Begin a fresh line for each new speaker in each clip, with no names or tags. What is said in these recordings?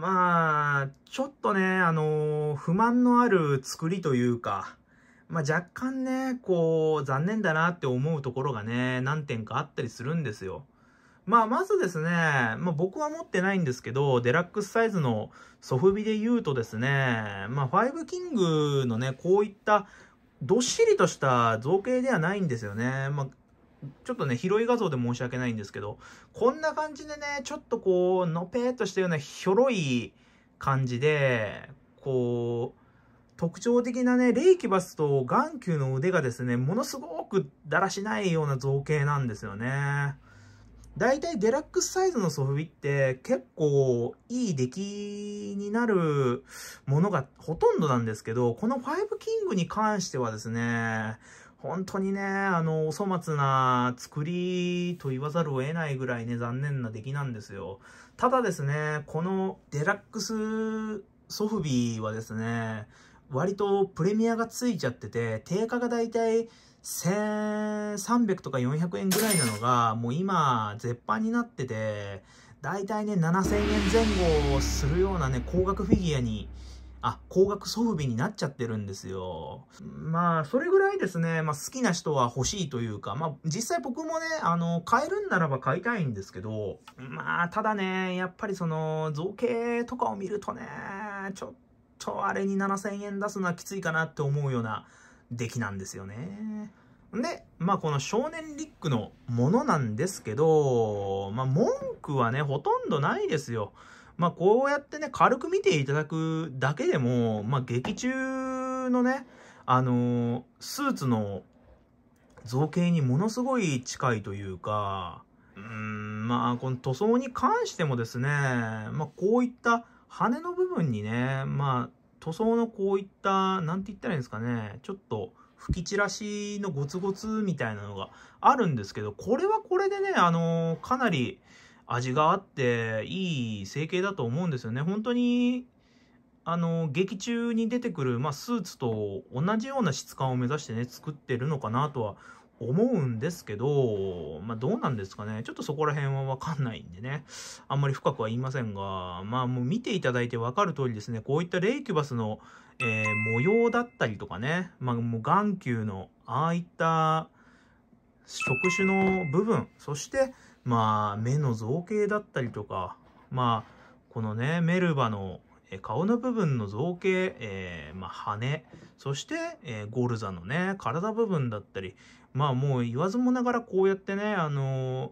まあ、ちょっとね、あのー、不満のある作りというか、まあ若干ね、こう、残念だなって思うところがね、何点かあったりするんですよ。まあまずですね、まあ僕は持ってないんですけど、デラックスサイズのソフビで言うとですね、まあ5キングのね、こういったどっしりとした造形ではないんですよね。まあ、ちょっとね、広い画像で申し訳ないんですけど、こんな感じでね、ちょっとこう、のぺーっとしたようなひょろい感じで、こう、特徴的なね、レイキバスと眼球の腕がですね、ものすごくだらしないような造形なんですよね。だいたいデラックスサイズのソフビって結構いい出来になるものがほとんどなんですけど、この5キングに関してはですね、本当にね、あの、お粗末な作りと言わざるを得ないぐらいね、残念な出来なんですよ。ただですね、このデラックスソフビーはですね、割とプレミアがついちゃってて、定価がだいたい1300とか400円ぐらいなのが、もう今、絶版になってて、だいたいね、7000円前後するようなね、高額フィギュアにあ、高額ソフビになっちゃってるんですよ。まあ、それぐらいですね、まあ好きな人は欲しいというか、まあ実際僕もね、あの、買えるんならば買いたいんですけど、まあ、ただね、やっぱりその、造形とかを見るとね、ちょっとあれに7000円出すのはきついかなって思うような出来なんですよね。で、まあこの少年リックのものなんですけど、まあ文句はね、ほとんどないですよ。まあ、こうやってね、軽く見ていただくだけでも、まあ、劇中のね、あのー、スーツの造形にものすごい近いというか、うん、まあ、この塗装に関してもですね、まあ、こういった羽の部分にね、まあ、塗装のこういった、なんて言ったらいいんですかね、ちょっと、吹き散らしのゴツゴツみたいなのがあるんですけど、これはこれでね、あのー、かなり、味があっていい整形だと思うんですよね。本当にあの劇中に出てくる、まあ、スーツと同じような質感を目指してね作ってるのかなとは思うんですけど、まあ、どうなんですかね。ちょっとそこら辺はわかんないんでね。あんまり深くは言いませんが、まあもう見ていただいてわかる通りですね、こういったレイキュバスの、えー、模様だったりとかね、まあもう眼球のああいった触手の部分、そして、まあ、目の造形だったりとか、まあ、このね、メルバの顔の部分の造形、えー、まあ、羽、そして、えー、ゴルザのね、体部分だったり、まあもう言わずもながらこうやってね、あの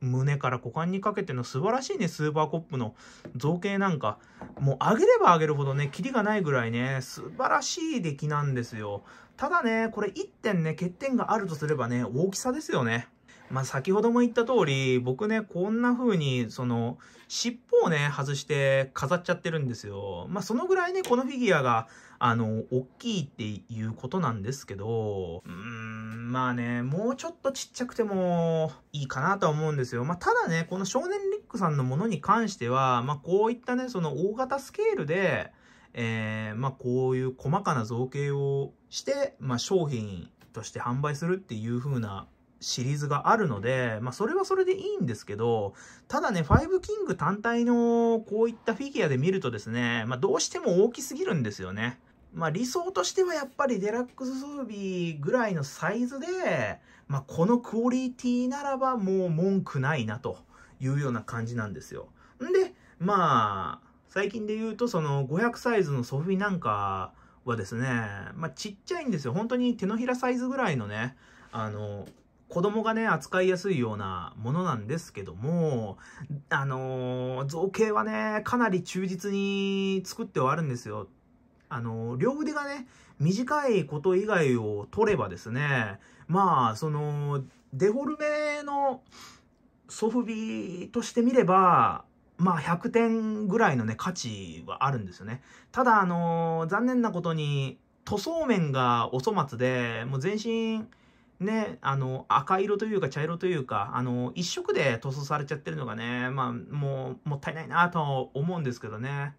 ー、胸から股間にかけての素晴らしいね、スーパーコップの造形なんか、もう上げれば上げるほどね、キリがないぐらいね、素晴らしい出来なんですよ。ただね、これ1点ね、欠点があるとすればね、大きさですよね。まあ、先ほども言った通り、僕ね、こんな風に、その、尻尾をね、外して飾っちゃってるんですよ。まあ、そのぐらいね、このフィギュアが、あの、大きいっていうことなんですけど、うーん、まあね、もうちょっとちっちゃくてもいいかなとは思うんですよ。まあ、ただね、この少年リックさんのものに関しては、まあ、こういったね、その大型スケールで、えー、まあ、こういう細かな造形をして、まあ、商品として販売するっていう風なシリーズがあるので、まあ、それはそれでいいんですけど、ただね、ファイブキング単体のこういったフィギュアで見るとですね、まあ、どうしても大きすぎるんですよね。まあ、理想としてはやっぱりデラックス装備ぐらいのサイズで、まあ、このクオリティならばもう文句ないなというような感じなんですよ。んで、まあ、最近で言うとその500サイズのソフィなんかはですね、まあ、ちっちゃいんですよ。本当に手のひらサイズぐらいのね、あの、子供がね、扱いやすいようなものなんですけども、あのー、造形はね、かなり忠実に作ってはあるんですよ。あのー、両腕がね、短いこと以外を取ればですね、まあ、その、デフォルメのソフビとしてみれば、まあ100点ぐらいのね、価値はあるんですよね。ただ、あのー、残念なことに、塗装面がお粗末で、もう全身、ね、あの、赤色というか茶色というか、あの、一色で塗装されちゃってるのがね、まあ、もう、もったいないなと思うんですけどね。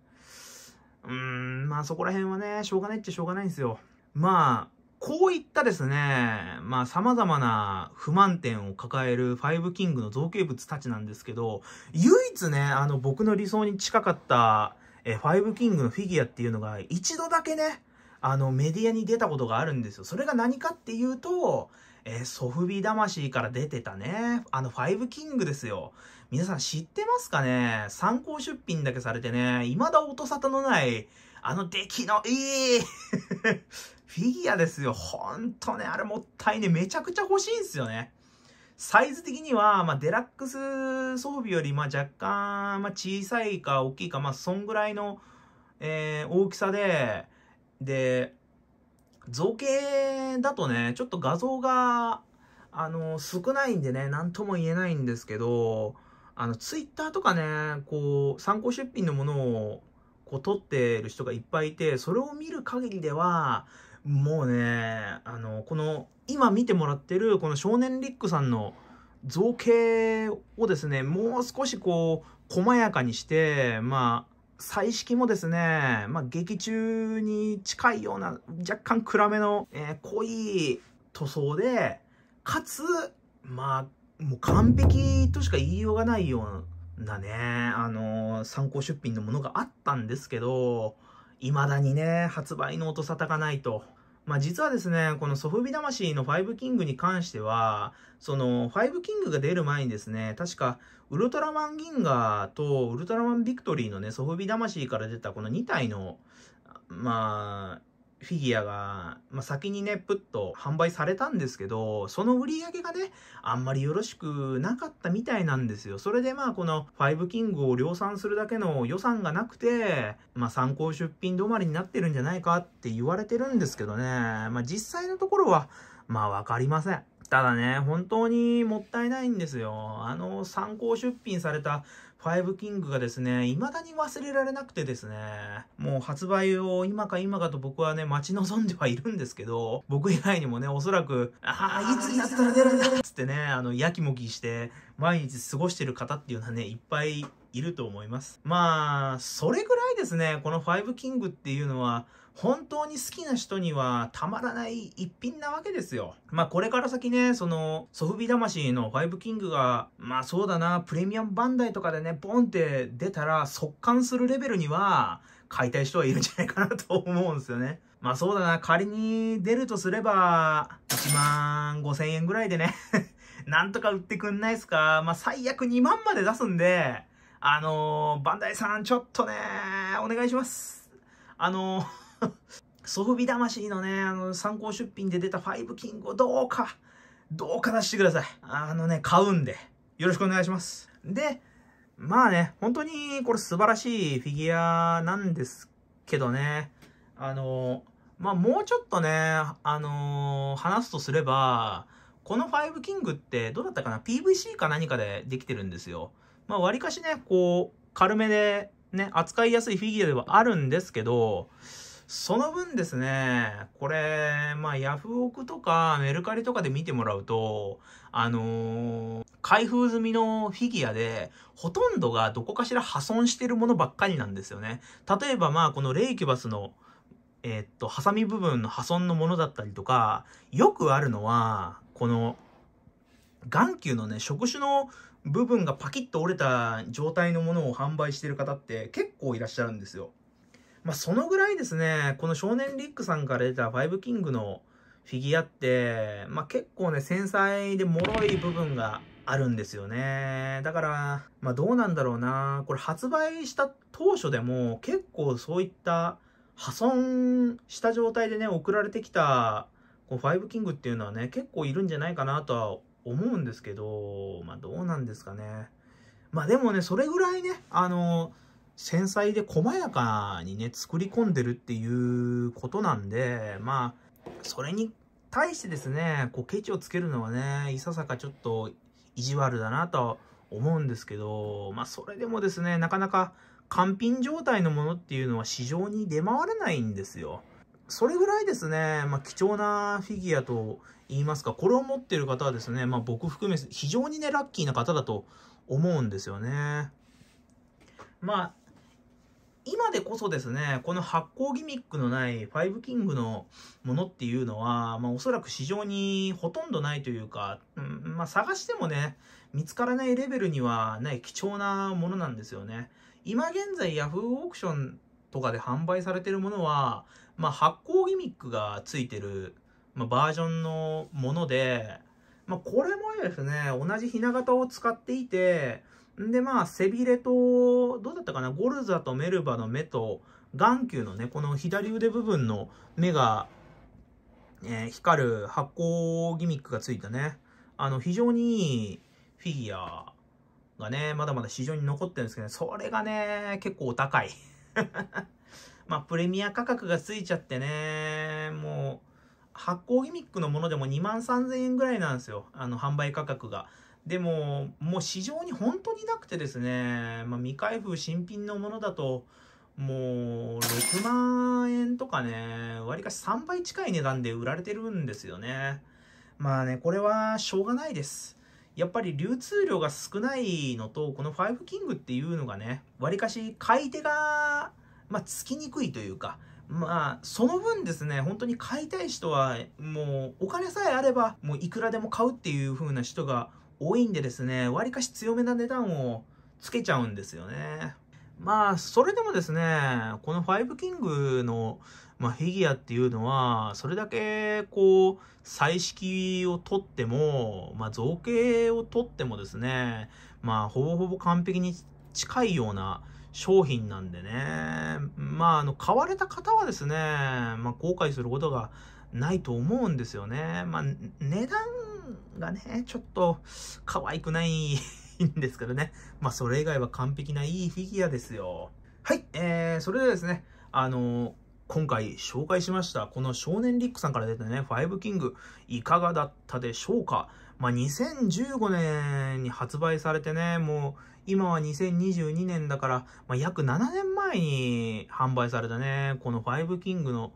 うーん、まあそこら辺はね、しょうがないっちゃしょうがないんですよ。まあ、こういったですね、まあ様々な不満点を抱えるファイブキングの造形物たちなんですけど、唯一ね、あの僕の理想に近かった、え、ファイブキングのフィギュアっていうのが一度だけね、あの、メディアに出たことがあるんですよ。それが何かっていうと、えー、ソフビ魂から出てたね、あの、ファイブキングですよ。皆さん知ってますかね参考出品だけされてね、未だ音沙汰のない、あの出来のいい フィギュアですよ。ほんとね、あれもったいね、めちゃくちゃ欲しいんですよね。サイズ的には、まあ、デラックス装備より、まあ、若干、まあ、小さいか大きいか、まあ、そんぐらいの、えー、大きさで、で、造形だとね、ちょっと画像が、あの、少ないんでね、何とも言えないんですけど、あの、ツイッターとかね、こう、参考出品のものを、こう、撮ってる人がいっぱいいて、それを見る限りでは、もうね、あの、この、今見てもらってる、この少年リックさんの造形をですね、もう少しこう、細やかにして、まあ、彩色もですね、まあ、劇中に近いような若干暗めの、えー、濃い塗装で、かつ、まあ、もう完璧としか言いようがないようなね、あのー、参考出品のものがあったんですけど、未だにね、発売の音沙汰がないと。まあ、実はですね、このソフビ魂のファイブキングに関しては、そのファイブキングが出る前にですね、確かウルトラマン銀河とウルトラマンビクトリーのね、ソフビ魂から出たこの2体の、まあ、フィギュアが、まあ、先にね、プッと販売されたんですけど、その売り上げがね、あんまりよろしくなかったみたいなんですよ。それでまあ、この5キングを量産するだけの予算がなくて、まあ、参考出品止まりになってるんじゃないかって言われてるんですけどね、まあ、実際のところは、まあ、わかりません。ただね、本当にもったいないんですよ。あの、参考出品されたファイブキングがですね、未だに忘れられなくてですね、もう発売を今か今かと僕はね、待ち望んではいるんですけど、僕以外にもね、おそらく、ああ、いつになったら出るんだっつってね、あの、やきもきして、毎日過ごしてる方っていうのはね、いっぱいいると思います。まあ、それぐらいですね、このファイブキングっていうのは、本当に好きな人にはたまらない一品なわけですよ。まあこれから先ね、その、ソフビ魂のファイブキングが、まあそうだな、プレミアムバンダイとかでね、ボンって出たら速乾するレベルには、買いたい人はいるんじゃないかなと思うんですよね。まあそうだな、仮に出るとすれば、1万5千円ぐらいでね なんとか売ってくんないですかまあ最悪2万まで出すんで、あのー、バンダイさん、ちょっとね、お願いします。あのー、ソフビ魂のね、あの、参考出品で出たファイブキングをどうか、どうか出してください。あのね、買うんで、よろしくお願いします。で、まあね、本当にこれ素晴らしいフィギュアなんですけどね、あのー、まあ、もうちょっとね、あのー、話すとすれば、このファイブキングってどうだったかな ?PVC か何かでできてるんですよ。まあ、割かしね、こう、軽めで、ね、扱いやすいフィギュアではあるんですけど、その分ですね、これ、まあ、ヤフオクとかメルカリとかで見てもらうと、あのー、開封済みのフィギュアで、ほとんどがどこかしら破損してるものばっかりなんですよね。例えば、まあ、このレイキュバスの、えー、っと、ハサミ部分の破損のものだったりとか、よくあるのは、この、眼球のね、触手の部分がパキッと折れた状態のものを販売してる方って結構いらっしゃるんですよ。まあ、そのぐらいですね、この少年リックさんから出たファイブキングのフィギュアって、まあ、結構ね、繊細で脆い部分があるんですよね。だから、まあ、どうなんだろうな。これ発売した当初でも結構そういった破損した状態でね、送られてきたこのブキングっていうのはね、結構いるんじゃないかなとは思うんですけど、まあどうなんですかね。まあでもね、それぐらいね、あの、繊細で細やかにね、作り込んでるっていうことなんで、まあ、それに対してですね、こう、ケチをつけるのはね、いささかちょっと意地悪だなと思うんですけど、まあ、それでもですね、なかなか、完品状態のものっていうのは市場に出回らないんですよ。それぐらいですね、まあ、貴重なフィギュアと言いますか、これを持ってる方はですね、まあ、僕含め非常にね、ラッキーな方だと思うんですよね。まあ、今でこそですね、この発行ギミックのないファイブキングのものっていうのは、まあ、おそらく市場にほとんどないというか、うん、まあ、探してもね、見つからないレベルにはない貴重なものなんですよね。今現在 Yahoo オークションとかで販売されてるものは、まあ、発光ギミックがついてる、まあ、バージョンのもので、まあ、これもですね、同じひな型を使っていて、んで、まあ、背びれと、どうだったかな、ゴルザとメルバの目と、眼球のね、この左腕部分の目が、えー、光る発光ギミックがついたね、あの、非常にいいフィギュアがね、まだまだ市場に残ってるんですけど、ね、それがね、結構お高い。まあ、プレミア価格がついちゃってね、もう、発行ギミックのものでも2万3000円ぐらいなんですよ。あの、販売価格が。でも、もう市場に本当になくてですね、まあ、未開封新品のものだと、もう、6万円とかね、割かし3倍近い値段で売られてるんですよね。まあね、これはしょうがないです。やっぱり流通量が少ないのと、この5キングっていうのがね、割かし買い手がまあ、つきにくいというか、まあ、その分ですね、本当に買いたい人は、もう、お金さえあれば、もういくらでも買うっていう風な人が多いんでですね、わりかし強めな値段をつけちゃうんですよね。まあ、それでもですね、このファイブキングの、まあ、フィギュアっていうのは、それだけ、こう、彩色をとっても、まあ、造形をとってもですね、まあ、ほぼほぼ完璧に近いような商品なんでね、まあ、あの、買われた方はですね、まあ、後悔することがないと思うんですよね。まあ、値段がね、ちょっと可愛くないんですけどね。まあ、それ以外は完璧ないいフィギュアですよ。はい、えー、それでですね、あの今回紹介しました、この少年リックさんから出たね、ファイブキング、いかがだったでしょうかまあ、2015年に発売されてね、もう今は2022年だから、まあ、約7年前に販売されたね、このファイブキングの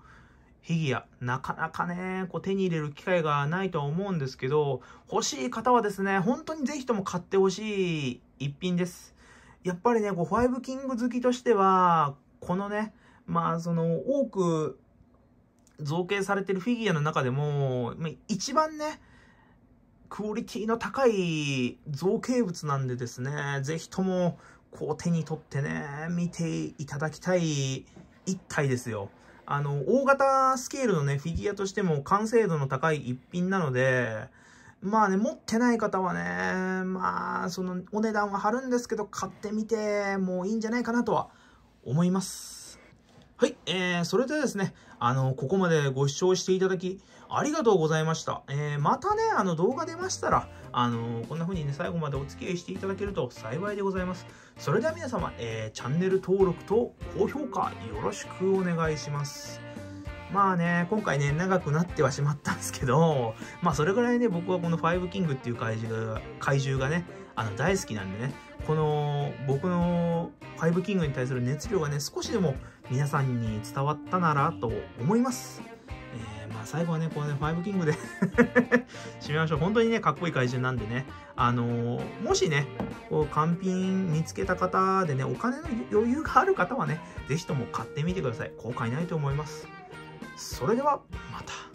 フィギュア、なかなかね、こう手に入れる機会がないとは思うんですけど、欲しい方はですね、本当にぜひとも買ってほしい一品です。やっぱりね、こう、ファイブキング好きとしては、このね、まあ、その、多く造形されてるフィギュアの中でも、一番ね、クオリティの高い造形物なんでですね、ぜひとも、こう手に取ってね、見ていただきたい一体ですよ。あの、大型スケールのね、フィギュアとしても完成度の高い一品なので、まあね、持ってない方はね、まあ、そのお値段は張るんですけど、買ってみてもいいんじゃないかなとは思います。はい、えー、それでですね、あの、ここまでご視聴していただき、ありがとうございました。えー、またね、あの、動画出ましたら、あの、こんな風にね、最後までお付き合いしていただけると幸いでございます。それでは皆様、えー、チャンネル登録と高評価、よろしくお願いします。まあね、今回ね、長くなってはしまったんですけど、まあそれぐらいね、僕はこのファイブキングっていう怪獣が、怪獣がね、あの大好きなんでね、この僕のファイブキングに対する熱量がね、少しでも皆さんに伝わったならと思います。えー、まあ最後はね、このね、ファイブキングで 締めましょう。本当にね、かっこいい怪獣なんでね、あのー、もしね、こう、完品見つけた方でね、お金の余裕がある方はね、是非とも買ってみてください。後悔ないと思います。それでは、また。